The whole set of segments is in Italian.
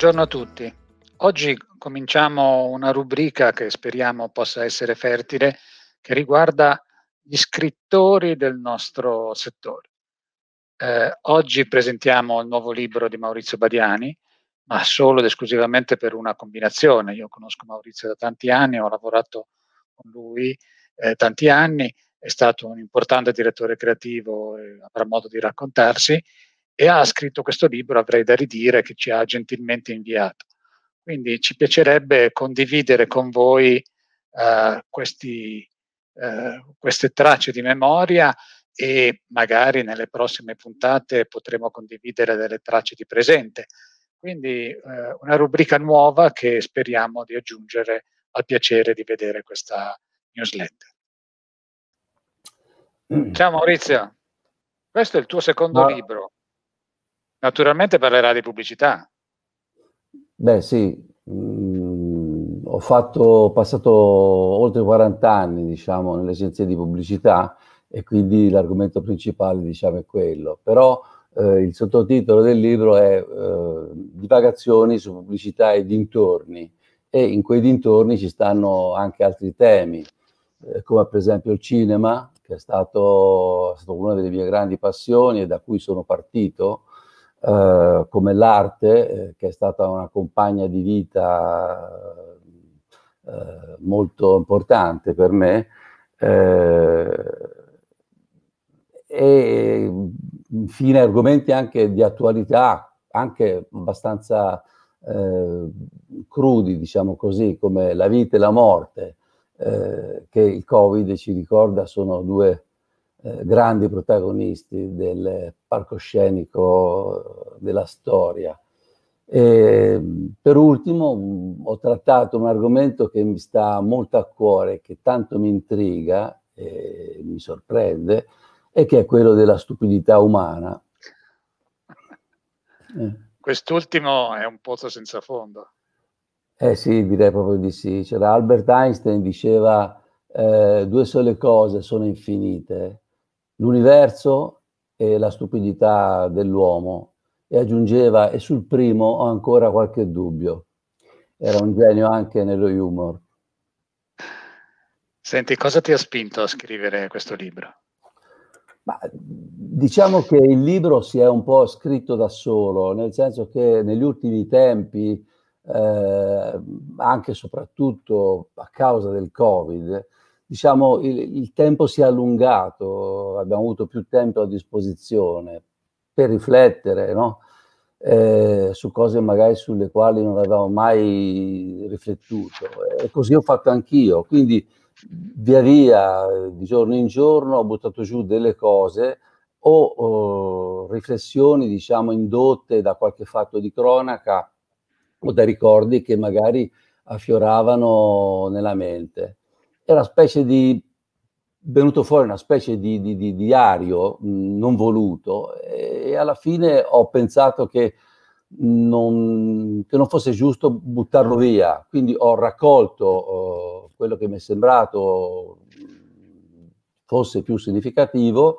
Buongiorno a tutti. Oggi cominciamo una rubrica che speriamo possa essere fertile, che riguarda gli scrittori del nostro settore. Eh, oggi presentiamo il nuovo libro di Maurizio Badiani, ma solo ed esclusivamente per una combinazione. Io conosco Maurizio da tanti anni, ho lavorato con lui eh, tanti anni, è stato un importante direttore creativo, eh, avrà modo di raccontarsi e ha scritto questo libro, avrei da ridire, che ci ha gentilmente inviato. Quindi ci piacerebbe condividere con voi eh, questi, eh, queste tracce di memoria e magari nelle prossime puntate potremo condividere delle tracce di presente. Quindi eh, una rubrica nuova che speriamo di aggiungere al piacere di vedere questa newsletter. Mm. Ciao Maurizio, questo è il tuo secondo Ma... libro. Naturalmente parlerà di pubblicità. Beh sì, mm, ho, fatto, passato oltre 40 anni diciamo, nelle agenzie di pubblicità e quindi l'argomento principale diciamo, è quello, però eh, il sottotitolo del libro è eh, Divagazioni su pubblicità e dintorni e in quei dintorni ci stanno anche altri temi, eh, come per esempio il cinema, che è stato, è stato, una delle mie grandi passioni e da cui sono partito eh, come l'arte, eh, che è stata una compagna di vita eh, molto importante per me, e infine argomenti anche di attualità, anche abbastanza eh, crudi, diciamo così, come la vita e la morte, eh, che il Covid ci ricorda sono due eh, grandi protagonisti del palcoscenico della storia. E, per ultimo mm, ho trattato un argomento che mi sta molto a cuore, che tanto mi intriga e mi sorprende, e che è quello della stupidità umana. Eh. Quest'ultimo è un pozzo senza fondo. Eh sì, direi proprio di sì. C'era Albert Einstein diceva eh, due sole cose sono infinite, l'universo e la stupidità dell'uomo e aggiungeva e sul primo ho ancora qualche dubbio. Era un genio anche nello humor. Senti, cosa ti ha spinto a scrivere questo libro? Ma, diciamo che il libro si è un po' scritto da solo, nel senso che negli ultimi tempi, eh, anche e soprattutto a causa del Covid, diciamo, il, il, tempo si è allungato, abbiamo avuto più tempo a disposizione per riflettere no? eh, su cose magari sulle quali non avevamo mai riflettuto. E così ho fatto anch'io. Quindi via via, di giorno in giorno, ho buttato giù delle cose o, o riflessioni, diciamo, indotte da qualche fatto di cronaca o da ricordi che magari affioravano nella mente era una specie di venuto fuori una specie di, di, di diario mh, non voluto e, alla fine ho pensato che non, che non fosse giusto buttarlo via. Quindi ho raccolto eh, quello che mi è sembrato fosse più significativo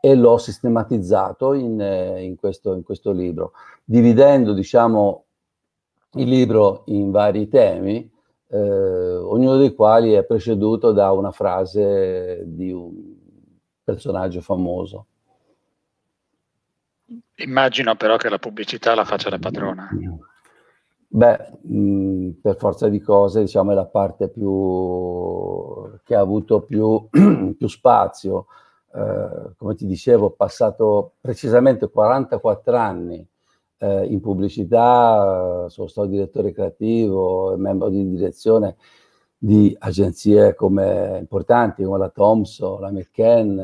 e l'ho sistematizzato in, eh, in, questo, in questo libro, dividendo diciamo, il libro in vari temi eh, ognuno dei quali è preceduto da una frase di un personaggio famoso. Immagino però che la pubblicità la faccia la padrona. Beh, mh, mm, per forza di cose, diciamo, è la parte più che ha avuto più, più spazio. Eh, come ti dicevo, ho passato precisamente 44 anni eh, in pubblicità, eh, sono stato direttore creativo e membro di direzione di agenzie come, importanti come la Thomson, la McCann,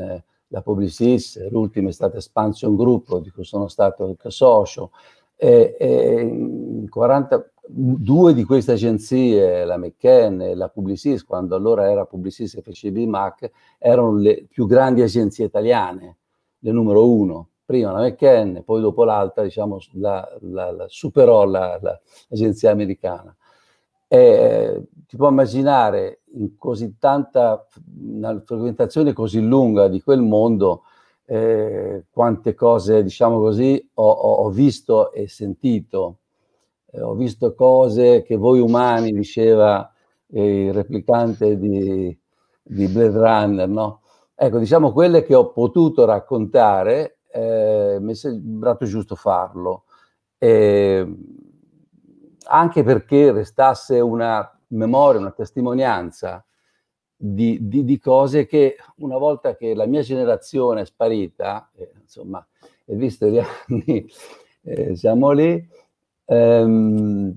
la Publicis, l'ultima è stata Expansion Group di cui sono stato il socio. E, e 42 di queste agenzie, la McCann, la Publicis, quando allora era Publicis e FCB Mac, erano le più grandi agenzie italiane, le numero uno prima la McCann, poi dopo l'altra, diciamo, la, la, la superò l'agenzia americana. E, ti puoi immaginare in così tanta una frequentazione così lunga di quel mondo eh, quante cose, diciamo così, ho, ho visto e sentito. Eh, ho visto cose che voi umani, diceva eh, il replicante di, di Blade Runner, no? Ecco, diciamo quelle che ho potuto raccontare eh, mi è sembrato giusto farlo. Eh, anche perché restasse una memoria, una testimonianza di, di, di, cose che una volta che la mia generazione è sparita, eh, insomma, visto gli anni, eh, siamo lì, ehm,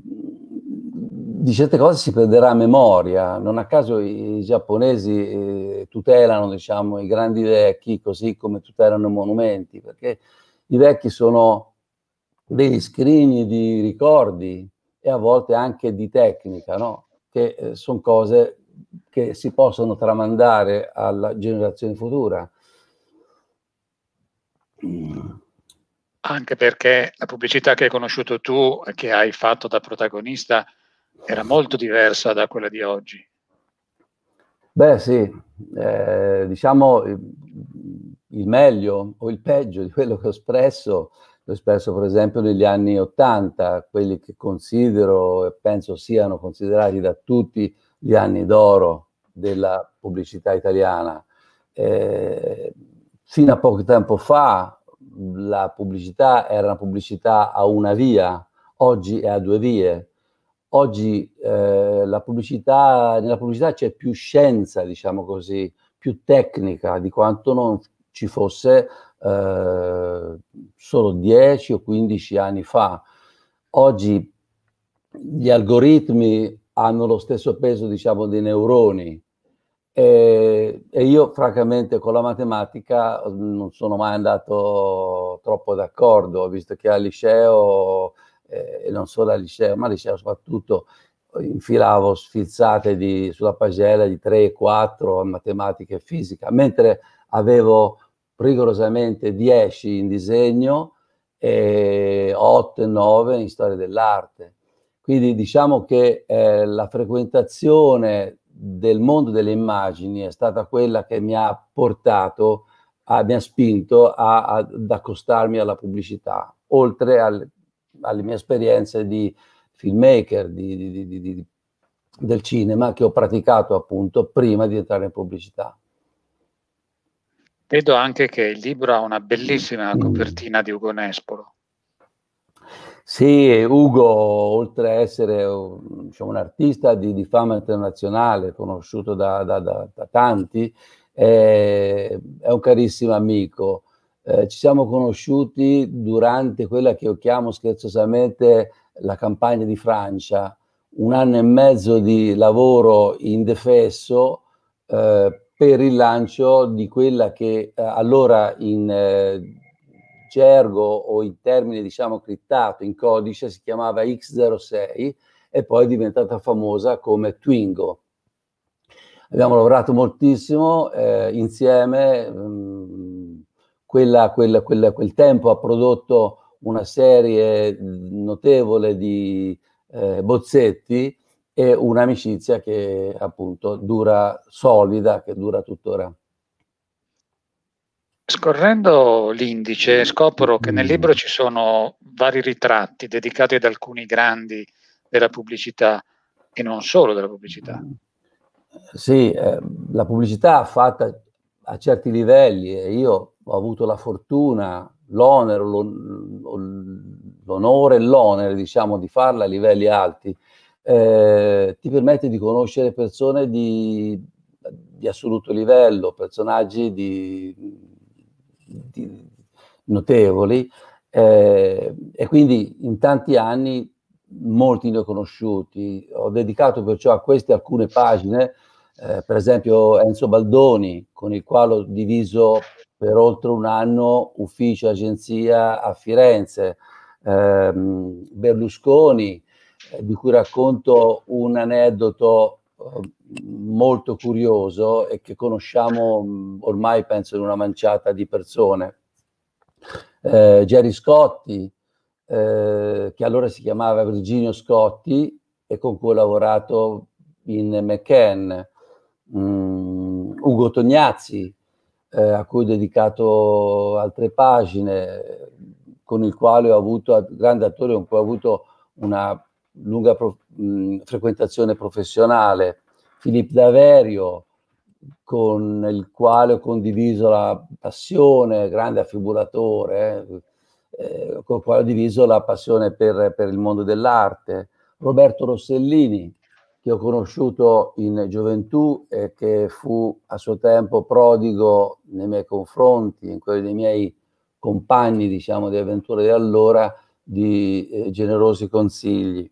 di certe cose si perderà memoria, non a caso i giapponesi eh, tutelano diciamo, i grandi vecchi così come tutelano i monumenti, perché i vecchi sono degli scrigni di ricordi e a volte anche di tecnica, no? che eh, sono cose che si possono tramandare alla generazione futura. Anche perché la pubblicità che hai conosciuto tu, che hai fatto da protagonista, era molto diversa da quella di oggi. Beh sì, eh, diciamo eh, il meglio o il peggio di quello che ho espresso, l'ho espresso per esempio negli anni Ottanta, quelli che considero e penso siano considerati da tutti gli anni d'oro della pubblicità italiana. Eh, fino a poco tempo fa la pubblicità era una pubblicità a una via, oggi è a due vie, Oggi eh, la pubblicità, nella pubblicità c'è più scienza, diciamo così, più tecnica di quanto non ci fosse eh, solo 10 o 15 anni fa. Oggi gli algoritmi hanno lo stesso peso, diciamo, dei neuroni. E, e, io francamente con la matematica mm, non sono mai andato troppo d'accordo, visto che al liceo eh, e non solo al liceo, ma al liceo soprattutto infilavo sfilzate di, sulla pagella di 3 4 a matematica e fisica, mentre avevo rigorosamente 10 in disegno e 8 e 9 in storia dell'arte. Quindi diciamo che eh, la frequentazione del mondo delle immagini è stata quella che mi ha portato, a, mi ha spinto a, a, ad accostarmi alla pubblicità, oltre al alle mie esperienze di filmmaker, di, di, di, del cinema che ho praticato appunto prima di entrare in pubblicità. Vedo anche che il libro ha una bellissima mm. copertina di Ugo Nespolo. Sì, Ugo, oltre a essere diciamo, un artista di, di, fama internazionale, conosciuto da, da, da, da tanti, è, è, un carissimo amico eh, ci siamo conosciuti durante quella che io chiamo scherzosamente la campagna di Francia, un anno e mezzo di lavoro indefesso eh, per il lancio di quella che eh, allora in eh, gergo o in termine diciamo criptato, in codice, si chiamava X06 e poi è diventata famosa come Twingo. Abbiamo lavorato moltissimo eh, insieme, mh, mm, quella, quella, quella, quel tempo ha prodotto una serie notevole di eh, bozzetti e un'amicizia che appunto dura solida, che dura tuttora. Scorrendo l'indice mm. scopro che nel mm. libro ci sono vari ritratti dedicati ad alcuni grandi della pubblicità e non solo della pubblicità. Mm. Sì, eh, la pubblicità fatta a certi livelli, e io ho avuto la fortuna, l'onere, l'onore e l'onere diciamo, di farla a livelli alti, eh, ti permette di conoscere persone di, di assoluto livello, personaggi di, di notevoli eh, e quindi in tanti anni molti ne ho conosciuti. Ho dedicato perciò a queste alcune pagine, eh, per esempio Enzo Baldoni, con il quale ho diviso per oltre un anno ufficio agenzia a Firenze. Eh, Berlusconi, eh, di cui racconto un aneddoto eh, molto curioso e che conosciamo mh, mm, ormai penso in una manciata di persone. Eh, Gerry Scotti, eh, che allora si chiamava Virginio Scotti e con cui ho lavorato in McCann. Mm, Ugo Tognazzi, eh, a cui ho dedicato altre pagine, con il quale ho avuto, grande attore con cui ho avuto una lunga prof, mh, frequentazione professionale, Filippo Daverio, con il quale ho condiviso la passione, grande affibulatore, eh, eh con il quale ho diviso la passione per, per il mondo dell'arte, Roberto Rossellini, che ho conosciuto in gioventù e che fu a suo tempo prodigo nei miei confronti, in quelli dei miei compagni, diciamo, di avventure di allora, di eh, generosi consigli.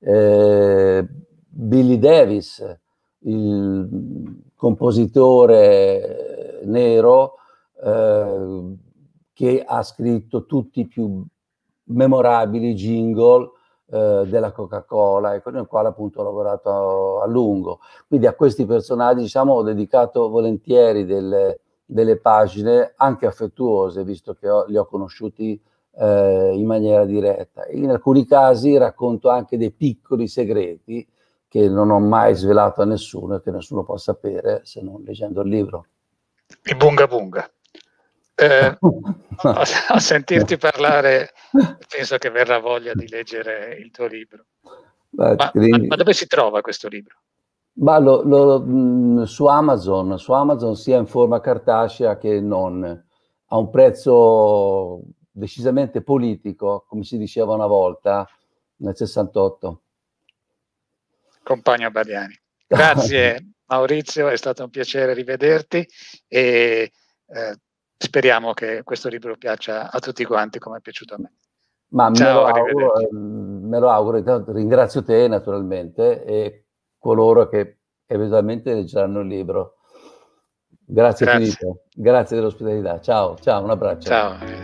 Eh, Billy Davis, il compositore nero eh, che ha scritto tutti i più memorabili jingle eh, della Coca-Cola e con il quale appunto ho lavorato a, a, lungo. Quindi a questi personaggi diciamo, ho dedicato volentieri delle, delle pagine anche affettuose, visto che ho, li ho conosciuti eh, in maniera diretta. In alcuni casi racconto anche dei piccoli segreti che non ho mai svelato a nessuno e che nessuno può sapere se non leggendo il libro. I bunga bunga. Eh, a, a, sentirti parlare penso che verrà voglia di leggere il tuo libro. Ma, ma, dove si trova questo libro? Lo, lo, mm, su, Amazon, su Amazon, sia in forma cartacea che non, a un prezzo decisamente politico, come si diceva una volta nel 68. Compagno Badiani. Grazie Maurizio, è stato un piacere rivederti e eh, speriamo che questo libro piaccia a tutti quanti come è piaciuto a me. Ma Ciao, ehm, me, lo auguro, me lo auguro, ringrazio te naturalmente e coloro che eventualmente leggeranno il libro. Grazie, Grazie. Grazie dell'ospitalità. Ciao, ciao, un abbraccio. Ciao.